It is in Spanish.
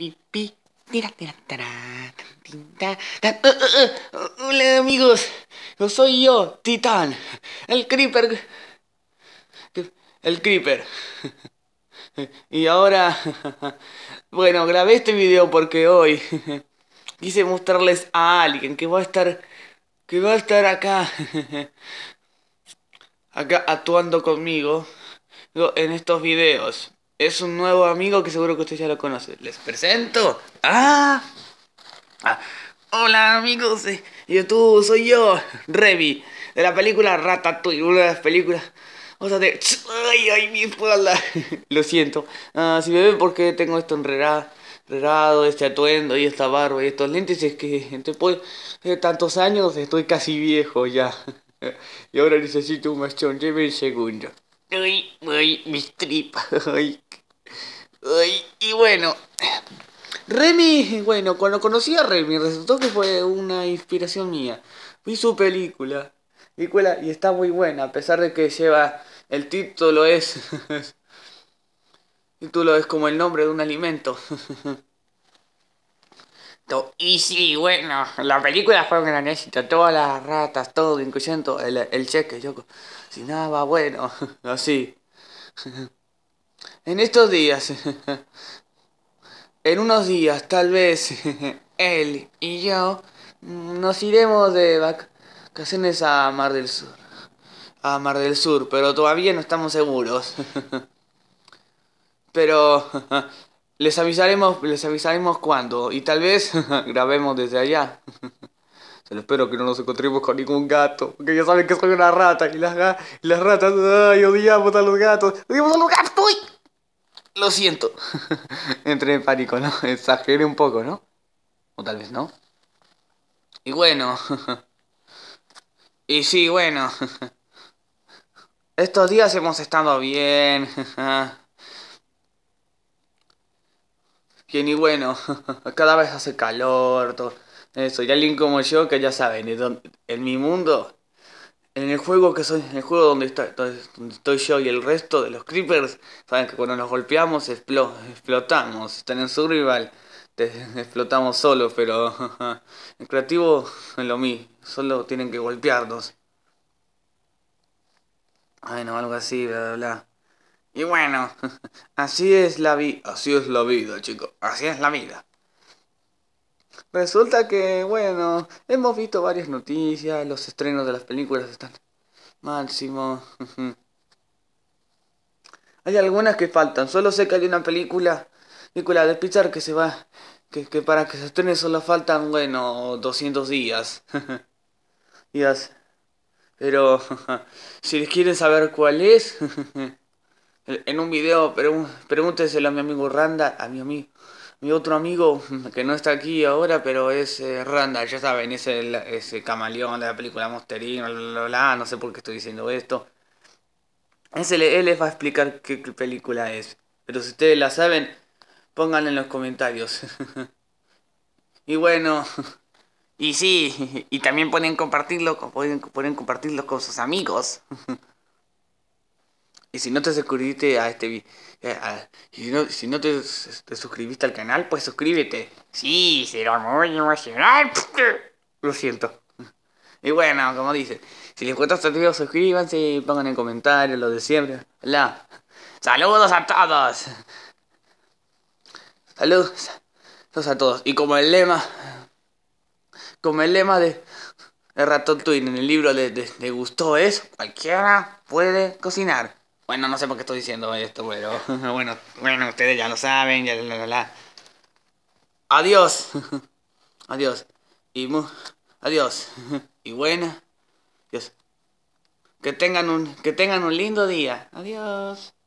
Pipi, tira, tira, eh, eh, eh, Hola amigos, yo soy yo, Titán, el Creeper. El Creeper. Y ahora, bueno, grabé este video porque hoy quise mostrarles a alguien que va a estar, que va a estar acá, acá actuando conmigo en estos videos es un nuevo amigo que seguro que ustedes ya lo conoce. Les presento. ¡Ah! Hola amigos de YouTube, soy yo, Revi, de la película Ratatouille, una de las películas... O sea, de... ¡Ay, ay, mi lo siento. Ah, si me ven porque tengo esto enredado, este atuendo y esta barba y estos lentes, es que después de tantos años estoy casi viejo ya. y ahora necesito un machón, lleve el segundo. Uy, uy, mis tripas. Ay, Y bueno, Remy, bueno, cuando conocí a Remy, resultó que fue una inspiración mía. Vi su película, película y está muy buena, a pesar de que lleva el título es. el título es como el nombre de un alimento. Y sí, bueno, la película fue un gran éxito. Todas las ratas, todo, incluyendo el, cheque, yo. Si nada va bueno, así. En estos días, en unos días, tal vez, él y yo nos iremos de vacaciones a Mar del Sur. A Mar del Sur, pero todavía no estamos seguros. Pero les avisaremos, les avisaremos cuándo y tal vez grabemos desde allá. Solo espero que no nos encontremos con ningún gato, porque ya saben que soy una rata y las, las ratas, ay, odiamos a los gatos, odiamos a los gatos. ¡Uy! Lo siento. Entré en pánico, ¿no? Exageré un poco, ¿no? O tal vez no. Y bueno. y sí, bueno. Estos días hemos estado bien. y bueno, cada vez hace calor, todo eso. Y alguien como yo, que ya saben, en, mi mundo, en el juego que soy, el juego donde estoy, estoy yo y el resto de los creepers, saben que cuando nos golpeamos explotamos, están en su rival, te, explotamos solo, pero en creativo es lo mío, solo tienen que golpearnos. Ay, no, algo así, bla, bla, bla. Y bueno, así es la vida, así es la vida, chicos, así es la vida. Resulta que, bueno, hemos visto varias noticias, los estrenos de las películas están máximo. hay algunas que faltan, solo sé que hay una película, película de Pixar que se va, que, que para que se estrene solo faltan, bueno, 200 días. días. Pero, si les quieren saber cuál es, en un video, pregúnteselo a mi amigo Randa, a mi otro amigo que no está aquí ahora, pero es eh, Randa, ya saben, es el ese camaleón de la película Monsterino, bla, no sé por qué estoy diciendo esto. él les va a explicar qué película es. Pero si ustedes la saben, pónganla en los comentarios. y bueno, y sí, y también pueden compartirlo, pueden, pueden compartirlo con sus amigos. Y si no te suscribiste a este eh, si, no, te, suscribiste al canal, pues suscríbete. Sí, será muy emocional. Lo siento. Y bueno, como dice, si les gustó este video, suscríbanse, pongan en comentarios lo de siempre. Hola. Saludos a todos. Saludos. a todos. Y como el lema, como el lema de, el Ratón Twin en el libro de, gustó de es, cualquiera puede cocinar. Bueno, no sé por qué estoy diciendo esto, pero bueno, bueno, ustedes ya lo saben, ya la, Adiós. Adiós. Y adiós. Y buena. Adiós. Que tengan un que tengan un lindo día. Adiós.